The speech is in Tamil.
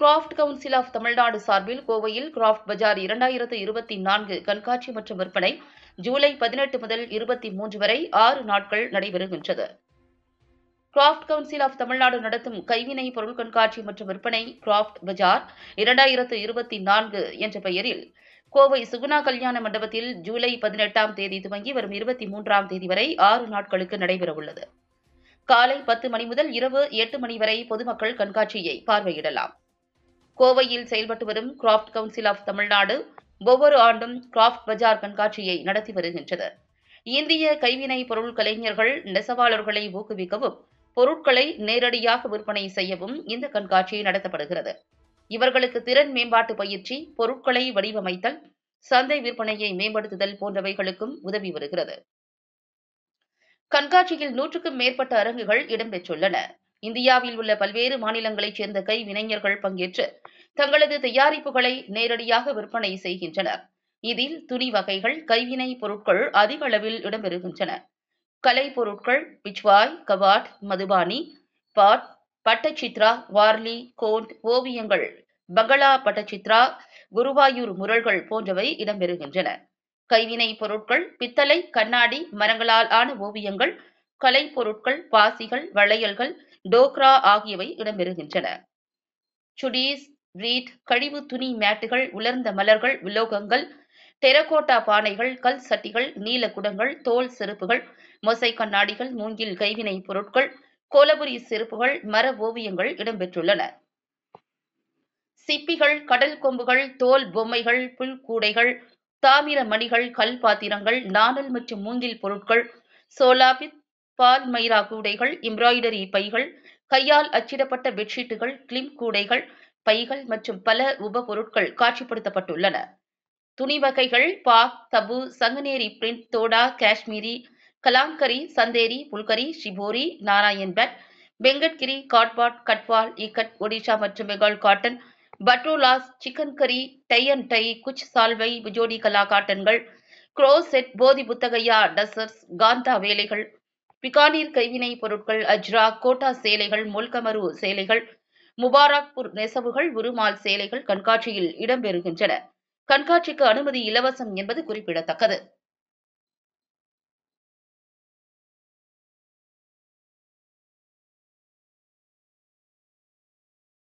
கிராஃப்ட் கவுன்சில் ஆஃப் தமிழ்நாடு சார்பில் கோவையில் கிராஃப்ட் பஜார் இரண்டாயிரத்து இருபத்தி நான்கு கண்காட்சி மற்றும் விற்பனை ஜூலை பதினெட்டு முதல் இருபத்தி மூன்று வரை ஆறு நாட்கள் நடைபெறுகின்றது கிராஃப்ட் கவுன்சில் ஆஃப் தமிழ்நாடு நடத்தும் கைவினை பொருள் கண்காட்சி மற்றும் விற்பனை கிராஃப்ட் பஜார் இரண்டாயிரத்து இருபத்தி நான்கு என்ற பெயரில் கோவை சுகுணா கல்யாண மண்டபத்தில் ஜூலை பதினெட்டாம் தேதி துவங்கி வரும் இருபத்தி மூன்றாம் தேதி வரை ஆறு நாட்களுக்கு நடைபெறவுள்ளது காலை பத்து மணி முதல் இரவு எட்டு மணி வரை பொதுமக்கள் கண்காட்சியை பார்வையிடலாம் கோவையில் செயல்பட்டு வரும் கிராஃப்ட் கவுன்சில் ஆஃப் தமிழ்நாடு ஒவ்வொரு ஆண்டும் கிராஃப்ட் பஜார் கண்காட்சியை நடத்தி வருகின்றது இந்திய கைவினை பொருள் கலைஞர்கள் நெசவாளர்களை ஊக்குவிக்கவும் பொருட்களை நேரடியாக விற்பனை செய்யவும் இந்த கண்காட்சி நடத்தப்படுகிறது இவர்களுக்கு திறன் மேம்பாட்டு பயிற்சி பொருட்களை வடிவமைத்தல் சந்தை விற்பனையை மேம்படுத்துதல் போன்றவைகளுக்கும் உதவி வருகிறது கண்காட்சியில் நூற்றுக்கும் மேற்பட்ட அரங்குகள் இடம்பெற்றுள்ளன இந்தியாவில் உள்ள பல்வேறு மாநிலங்களைச் சேர்ந்த கைவினைஞர்கள் பங்கேற்று தங்களது தயாரிப்புகளை நேரடியாக விற்பனை செய்கின்றனர் இதில் துணி வகைகள் கைவினை பொருட்கள் அதிக அளவில் இடம்பெறுகின்றன கலை பொருட்கள் பிச்வாய் கவாட் மதுபானி பாட் பட்டச்சித்ரா வார்லி கோண்ட் ஓவியங்கள் பங்களா பட்டச்சித்ரா குருவாயூர் முரல்கள் போன்றவை இடம்பெறுகின்றன கைவினை பொருட்கள் பித்தளை கண்ணாடி மரங்களால் ஆன ஓவியங்கள் கலை பொருட்கள் பாசிகள் வளையல்கள் டோக்ரா ஆகியவை இடம்பெறுகின்றன. சுடீஸ், ரீட், கழிவு துணி மேட்டுகள், உலர்ந்த மலர்கள், உலோகங்கள், டெரகோட்டா பானைகள், கல் சட்டிகள், நீல குடங்கள், தோல் செருப்புகள், மொசை கண்ணாடிகள், மூங்கில் கைவினை பொருட்கள், கோலபுரி செருப்புகள், மர ஓவியங்கள் இடம்பெற்றுள்ளன. சிப்பிகள், கடல் கொம்புகள், தோல் பொம்மைகள், புல் கூடைகள், தாமிர மணிகள், கல் பாத்திரங்கள், நாணல் மற்றும் மூங்கில் பொருட்கள், சோலாபித், பால் மைரா கூடைகள் எம்ப்ராய்டரி பைகள் கையால் அச்சிடப்பட்ட பெட்ஷீட்டுகள் கிளிம் கூடைகள் பைகள் மற்றும் பல உப பொருட்கள் காட்சிப்படுத்தப்பட்டுள்ளன துணி வகைகள் Bagh Dabu Sanganeri print Toda Kashmiri Kalamkari Chanderi Phulkari shibori Narayanpet Venkatagiri காட்பாட் கட்வால் இக்கட் ஒடிஷா மற்றும் Bengal cotton patolas chikankari tie and dye Kutch சால்வை விஜோடி கலா காட்டன்கள் குரோசெட் போதி புத்தகையா டசர்ஸ் காந்தா வேலைகள் பிகானீர் கைவினைப் பொருட்கள் அஜ்ரா கோட்டா சேலைகள் மொல்கமரு சேலைகள் முபாரக்பூர் நெசவுகள் உருமால் சேலைகள் கண்காட்சியில் இடம்பெறுகின்றன கண்காட்சிக்கு அனுமதி இலவசம் என்பது குறிப்பிடத்தக்கது